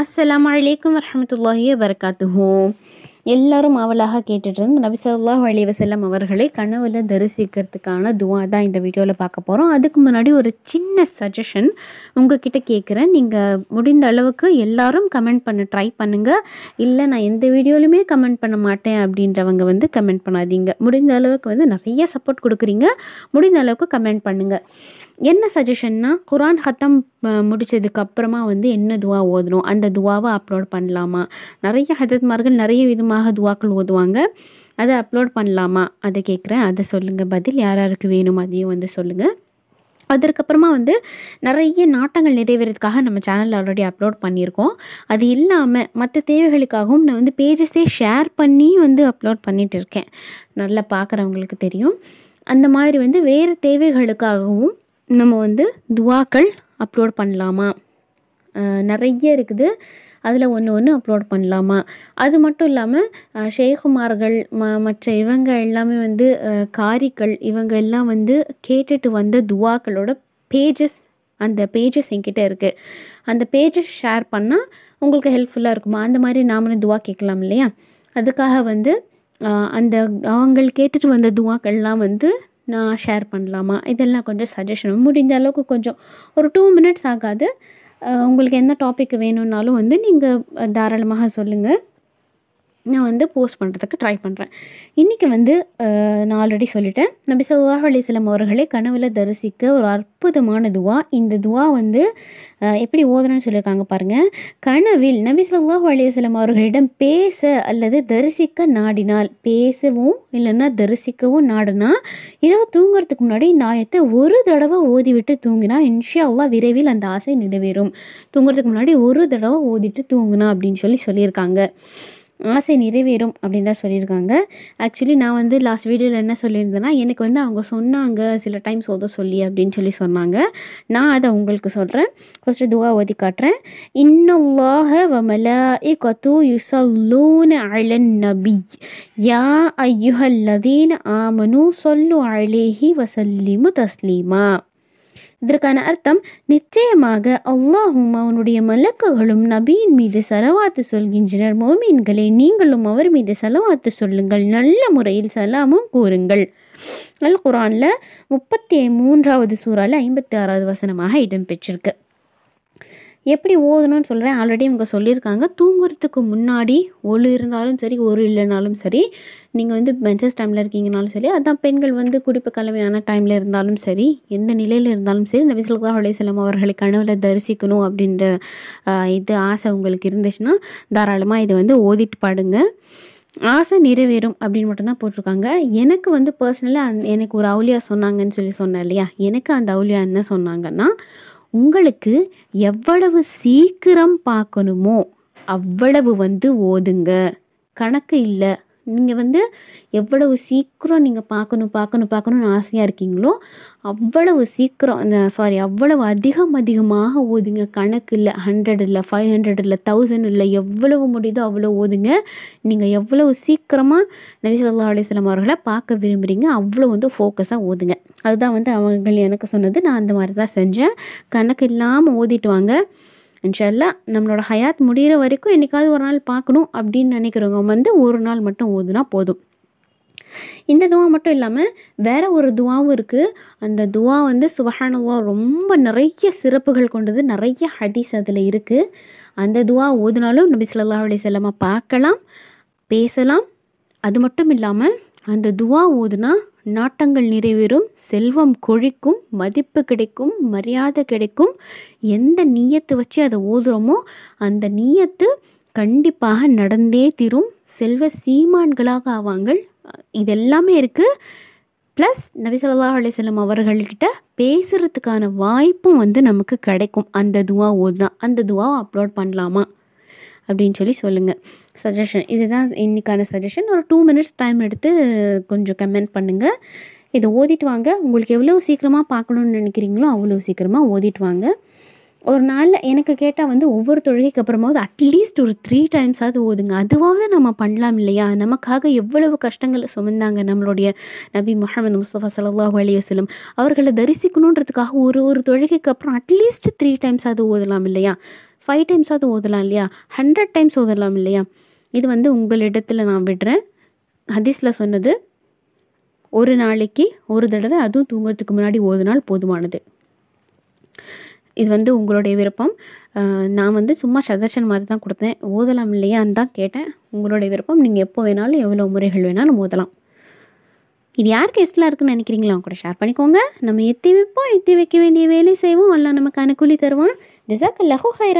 असलकम वरहमल वर्क எல்லாரும் அவளாக கேட்டுட்டு இருந்து நபிசல்லாஹ் செல்லம் அவர்களை கனவுல தரிசிக்கிறதுக்கான துவா தான் இந்த வீடியோவில் பார்க்க போகிறோம் அதுக்கு முன்னாடி ஒரு சின்ன சஜஷன் உங்ககிட்ட கேட்குறேன் நீங்கள் முடிந்த அளவுக்கு எல்லாரும் கமெண்ட் பண்ண ட்ரை பண்ணுங்கள் இல்லை நான் எந்த வீடியோலையுமே கமெண்ட் பண்ண மாட்டேன் அப்படின்றவங்க வந்து கமெண்ட் பண்ணாதீங்க முடிந்த அளவுக்கு வந்து நிறைய சப்போர்ட் கொடுக்குறீங்க முடிந்த அளவுக்கு கமெண்ட் பண்ணுங்கள் என்ன சஜஷன்னா குரான் ஹத்தம் முடித்ததுக்கு அப்புறமா வந்து என்ன துவா ஓதணும் அந்த துவாவை அப்லோட் பண்ணலாமா நிறைய ஹதத்மார்கள் நிறைய விதமாக அதிகமாக துவாக்கள் ஓதுவாங்க அதை அப்லோட் பண்ணலாமா அதை கேட்குறேன் அதை சொல்லுங்கள் பதில் யார் யாருக்கு வேணும் அதையும் வந்து சொல்லுங்கள் அதற்கப்புறமா வந்து நிறைய நாட்டங்கள் நிறைவேறதுக்காக நம்ம சேனலில் ஆல்ரெடி அப்லோட் பண்ணியிருக்கோம் அது இல்லாமல் மற்ற தேவைகளுக்காகவும் நான் வந்து பேஜஸே ஷேர் பண்ணி வந்து அப்லோட் பண்ணிகிட்டு இருக்கேன் நல்லா பார்க்குறவங்களுக்கு தெரியும் அந்த மாதிரி வந்து வேறு தேவைகளுக்காகவும் நம்ம வந்து துவாக்கள் அப்லோட் பண்ணலாமா நிறைய இருக்குது அதில் ஒன்று ஒன்று அப்லோட் பண்ணலாமா அது மட்டும் இல்லாமல் ஷேகுமார்கள் ம மற்ற இவங்க எல்லாமே வந்து காரிக்கள் இவங்க எல்லாம் வந்து கேட்டுட்டு வந்த துவாக்களோட பேஜஸ் அந்த பேஜஸ் என்கிட்ட இருக்குது அந்த பேஜஸ் ஷேர் பண்ணால் உங்களுக்கு ஹெல்ப்ஃபுல்லாக இருக்குமா அந்த மாதிரி நாமளும் துவா கேட்கலாம் இல்லையா அதுக்காக வந்து அந்த அவங்க கேட்டுட்டு வந்த துவாக்கள்லாம் வந்து நான் ஷேர் பண்ணலாமா இதெல்லாம் கொஞ்சம் சஜஷன் முடிந்த அளவுக்கு கொஞ்சம் ஒரு டூ மினிட்ஸ் ஆகாது உங்களுக்கு என்ன டாபிக் வேணும்னாலும் வந்து நீங்கள் தாராளமாக சொல்லுங்கள் நான் வந்து போஸ்ட் பண்ணுறதுக்கு ட்ரை பண்ணுறேன் இன்றைக்கி வந்து நான் ஆல்ரெடி சொல்லிட்டேன் நபி சல்லாஹ் அலிஸ்லாம் அவர்களே கனவில் தரிசிக்க ஒரு அற்புதமான துவா இந்த துவா வந்து எப்படி ஓதணும்னு சொல்லியிருக்காங்க பாருங்கள் கனவில் நபி சொல்லாஹ் அலிஸ்லாம் அவர்களிடம் பேச அல்லது தரிசிக்க நாடினால் பேசவும் இல்லைன்னா தரிசிக்கவும் நாடுனா இரவு தூங்குறதுக்கு முன்னாடி இந்த ஆயத்தை ஒரு தடவை ஓதிவிட்டு தூங்கினா இன்ஷியாவாக விரைவில் அந்த ஆசை நிறைவேறும் தூங்குறதுக்கு முன்னாடி ஒரு தடவை ஓதிட்டு தூங்கினா அப்படின்னு சொல்லி சொல்லியிருக்காங்க ஆசை நிறைவேறும் அப்படின்னு தான் சொல்லியிருக்காங்க ஆக்சுவலி நான் வந்து லாஸ்ட் வீடியோவில் என்ன சொல்லியிருந்தேன்னா எனக்கு வந்து அவங்க சொன்னாங்க சில டைம் சொத சொல்லி அப்படின்னு சொல்லி சொன்னாங்க நான் அதை உங்களுக்கு சொல்கிறேன் ஃபஸ்ட்டு துவா ஓதி காட்டுறேன் இன்னவாக வமலா இ கத்து யுசல்லூன் அழன் நபி யா ஐயுஹல்லதீன் ஆமனு சொல்லு அழேஹி வசல்லிமு தஸ்லீமா இதற்கான அர்த்தம் நிச்சயமாக அல்லாஹும் அவனுடைய மலக்குகளும் நபியின் மீது செலவாத்து சொல்கின்றனர் மோமீன்களை நீங்களும் அவர் மீது செலவாத்து சொல்லுங்கள் நல்ல முறையில் சலாமும் கூறுங்கள் அல் குரானில் முப்பத்தி மூன்றாவது சூறாவில் ஐம்பத்தி ஆறாவது வசனமாக இடம்பெற்றிருக்கு எப்படி ஓதணும்னு சொல்கிறேன் ஆல்ரெடி இவங்க சொல்லியிருக்காங்க தூங்குறதுக்கு முன்னாடி ஒழு இருந்தாலும் சரி ஒரு இல்லைனாலும் சரி நீங்கள் வந்து பெஞ்சஸ் டைமில் இருக்கீங்கனாலும் சரி அதான் பெண்கள் வந்து குடிப்பு கலவையான டைமில் இருந்தாலும் சரி எந்த நிலையில் இருந்தாலும் சரி இந்த விசல்குலா செல்லம் அவர்களை கனவுல தரிசிக்கணும் அப்படின்ற இது ஆசை உங்களுக்கு இருந்துச்சுன்னா தாராளமாக இதை வந்து ஓதிட்டு பாடுங்க ஆசை நிறைவேறும் அப்படின்னு மட்டும்தான் போட்டிருக்காங்க எனக்கு வந்து பர்சனலாக அந் எனக்கு ஒரு அவுலியா சொன்னாங்கன்னு சொல்லி சொன்னேன் இல்லையா எனக்கு அந்த அவுலியா என்ன சொன்னாங்கன்னா உங்களுக்கு எவ்வளவு சீக்கிரம் பார்க்கணுமோ அவ்வளவு வந்து ஓதுங்க கணக்கு இல்லை நீங்கள் வந்து எவ்வளவு சீக்கிரம் நீங்கள் பார்க்கணும் பார்க்கணும் பார்க்கணும்னு ஆசையாக இருக்கீங்களோ அவ்வளவு சீக்கிரம் சாரி அவ்வளவு அதிகம் அதிகமாக ஓதுங்க கணக்கு இல்லை ஹண்ட்ரட் இல்லை ஃபைவ் ஹண்ட்ரட் இல்லை தௌசண்ட் இல்லை எவ்வளவு முடியுதோ அவ்வளோ ஓதுங்க நீங்கள் எவ்வளவு சீக்கிரமாக நரிசல்லா சொல்லா அலிஸ்லாம் அவர்களை பார்க்க விரும்புகிறீங்க அவ்வளோ வந்து ஃபோக்கஸாக ஓதுங்க அதுதான் வந்து அவங்க எனக்கு சொன்னது நான் அந்த மாதிரி தான் செஞ்சேன் கணக்கு இல்லாமல் ஓதிட்டு வாங்க இன்ஷல்லா நம்மளோட ஹயாத் முடிகிற வரைக்கும் என்னைக்காவது ஒரு நாள் பார்க்கணும் அப்படின்னு நினைக்கிறவங்க வந்து ஒரு நாள் மட்டும் ஓதுனா போதும் இந்த துவா மட்டும் இல்லாமல் வேறு ஒரு துவாவும் இருக்குது அந்த துவா வந்து சுபஹானுவா ரொம்ப நிறைய சிறப்புகள் கொண்டது நிறைய ஹதீஸ் அதில் இருக்குது அந்த துவா ஓதுனாலும் நபி சொல்லா அலி செல்லமாக பார்க்கலாம் பேசலாம் அது மட்டும் இல்லாமல் அந்த துவா ஓதுனா நாட்டங்கள் நிறைவேறும் செல்வம் கொழிக்கும் மதிப்பு கிடைக்கும் மரியாதை கிடைக்கும் எந்த நீயத்தை வச்சு அதை ஓதுகிறோமோ அந்த நீயத்து கண்டிப்பாக நடந்தே தீரும் செல்வ சீமான்களாக ஆவாங்க இது எல்லாமே இருக்குது ப்ளஸ் நபிசல்லா அலிசல்லம் அவர்கள்கிட்ட பேசுகிறதுக்கான வாய்ப்பும் வந்து நமக்கு கிடைக்கும் அந்த துவா ஓதுனா அந்த துவாவை அப்லோட் பண்ணலாமா அப்படின்னு சொல்லி சொல்லுங்கள் சஜஷன் இதுதான் இன்றைக்கான சஜஷன் ஒரு டூ மினிட்ஸ் டைம் எடுத்து கொஞ்சம் கமெண்ட் பண்ணுங்கள் இதை ஓதிட்டு வாங்க உங்களுக்கு எவ்வளோ சீக்கிரமாக பார்க்கணுன்னு நினைக்கிறீங்களோ அவ்வளோ சீக்கிரமாக ஓதிட்டு வாங்க ஒரு நாளில் எனக்கு கேட்டால் வந்து ஒவ்வொரு தொழுகைக்கு அப்புறமாவது அட்லீஸ்ட் ஒரு த்ரீ டைம்ஸாவது ஓதுங்க அதுவாவது நம்ம பண்ணலாம் இல்லையா நமக்காக எவ்வளவு கஷ்டங்களை சுமந்தாங்க நம்மளுடைய நபி முஹமது முஸ்தபா சலாஹ் அலி வஸ்லம் அவர்களை தரிசிக்கணுன்றதுக்காக ஒரு ஒரு தொழுகைக்கு அப்புறம் அட்லீஸ்ட் த்ரீ டைம்ஸாவது ஓதலாம் இல்லையா ஃபைவ் டைம்ஸாவது ஓதலாம் இல்லையா ஹண்ட்ரட் டைம்ஸ் ஓதலாம் இல்லையா இது வந்து உங்களிடத்தில் நான் விடுறேன் ஹதீஸில் சொன்னது ஒரு நாளைக்கு ஒரு தடவை அதுவும் தூங்குறதுக்கு முன்னாடி ஓதுனால் போதுமானது இது வந்து உங்களுடைய விருப்பம் நான் வந்து சும்மா சஜஷன் மாதிரி தான் கொடுத்தேன் ஓதலாம் இல்லையான்னு தான் கேட்டேன் உங்களுடைய விருப்பம் நீங்கள் எப்போ வேணாலும் எவ்வளோ முறைகள் வேணாலும் ஓதலாம் இது யார் கேஸ்டில் இருக்குன்னு நினைக்கிறீங்களா கூட ஷேர் பண்ணிக்கோங்க நம்ம எத்தி வைப்போம் எத்தி வைக்க வேண்டிய வேலை செய்வோம் எல்லாம் நமக்கு அனுகூலி தருவோம் ஜிசாக்கு லஹோ ஹைரா